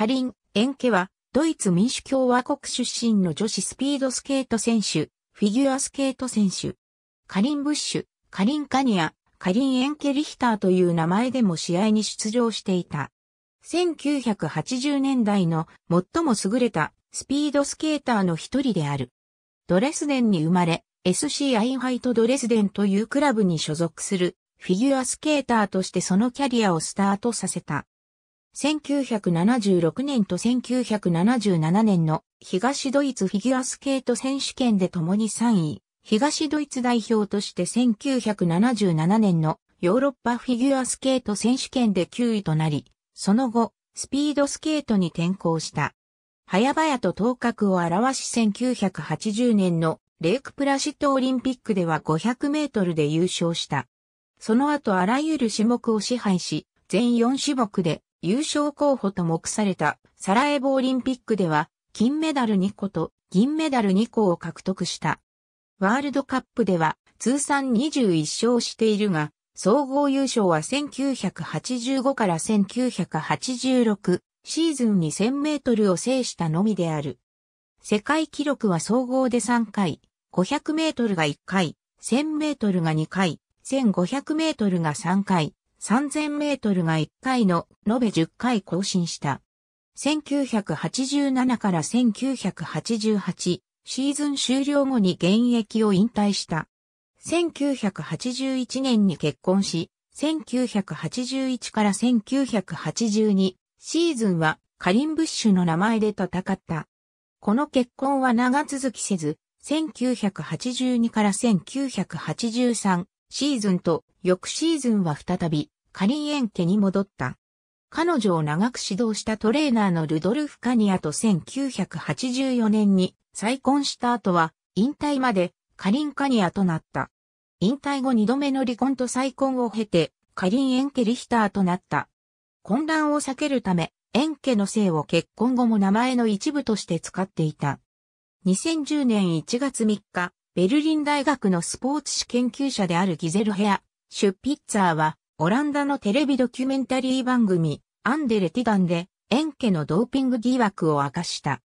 カリン・エンケは、ドイツ民主共和国出身の女子スピードスケート選手、フィギュアスケート選手。カリン・ブッシュ、カリン・カニア、カリン・エンケ・リヒターという名前でも試合に出場していた。1980年代の最も優れたスピードスケーターの一人である。ドレスデンに生まれ、SC アインハイトドレスデンというクラブに所属するフィギュアスケーターとしてそのキャリアをスタートさせた。1976年と1977年の東ドイツフィギュアスケート選手権で共に3位、東ドイツ代表として1977年のヨーロッパフィギュアスケート選手権で9位となり、その後、スピードスケートに転向した。早々と頭角を表し1980年のレイクプラシットオリンピックでは500メートルで優勝した。その後あらゆる種目を支配し、全4種目で優勝候補と目されたサラエボオリンピックでは金メダル2個と銀メダル2個を獲得した。ワールドカップでは通算21勝しているが、総合優勝は1985から1986シーズン2000メートルを制したのみである。世界記録は総合で3回、500メートルが1回、1000メートルが2回、1500メートルが3回、3000メートルが1回の延べ10回更新した。1987から1988シーズン終了後に現役を引退した。1981年に結婚し、1981から1982シーズンはカリン・ブッシュの名前で戦った。この結婚は長続きせず、1982から1983シーズンと翌シーズンは再びカリエンケに戻った。彼女を長く指導したトレーナーのルドルフ・カニアと1984年に再婚した後は引退までカリン・カニアとなった。引退後二度目の離婚と再婚を経てカリン・エンケ・リヒターとなった。混乱を避けるため、エンケの姓を結婚後も名前の一部として使っていた。2010年1月3日、ベルリン大学のスポーツ史研究者であるギゼル・ヘア・シュッピッツァーは、オランダのテレビドキュメンタリー番組、アンデレティガンで、エンケのドーピング疑惑を明かした。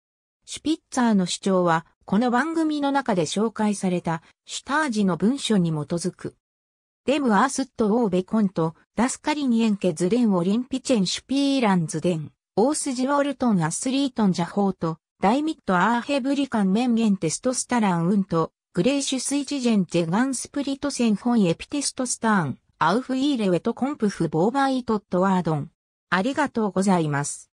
シュピッツァーの主張は、この番組の中で紹介された、シュタージの文書に基づく。デム・アースット・オーベ・コント、ダスカリニエンケ・ズデン・オリンピチェン・シュピーランズ・デン、オースジ・ウォルトン・アスリートン・ジャホート、ダイミット・アーヘブリカン・メンゲン・テストスタラン・ウント、グレーシュスイチジェンジェガンスプリトセンフォンエピテストスターン、アウフイーレウェトコンプフボーバーイトットワードン。ありがとうございます。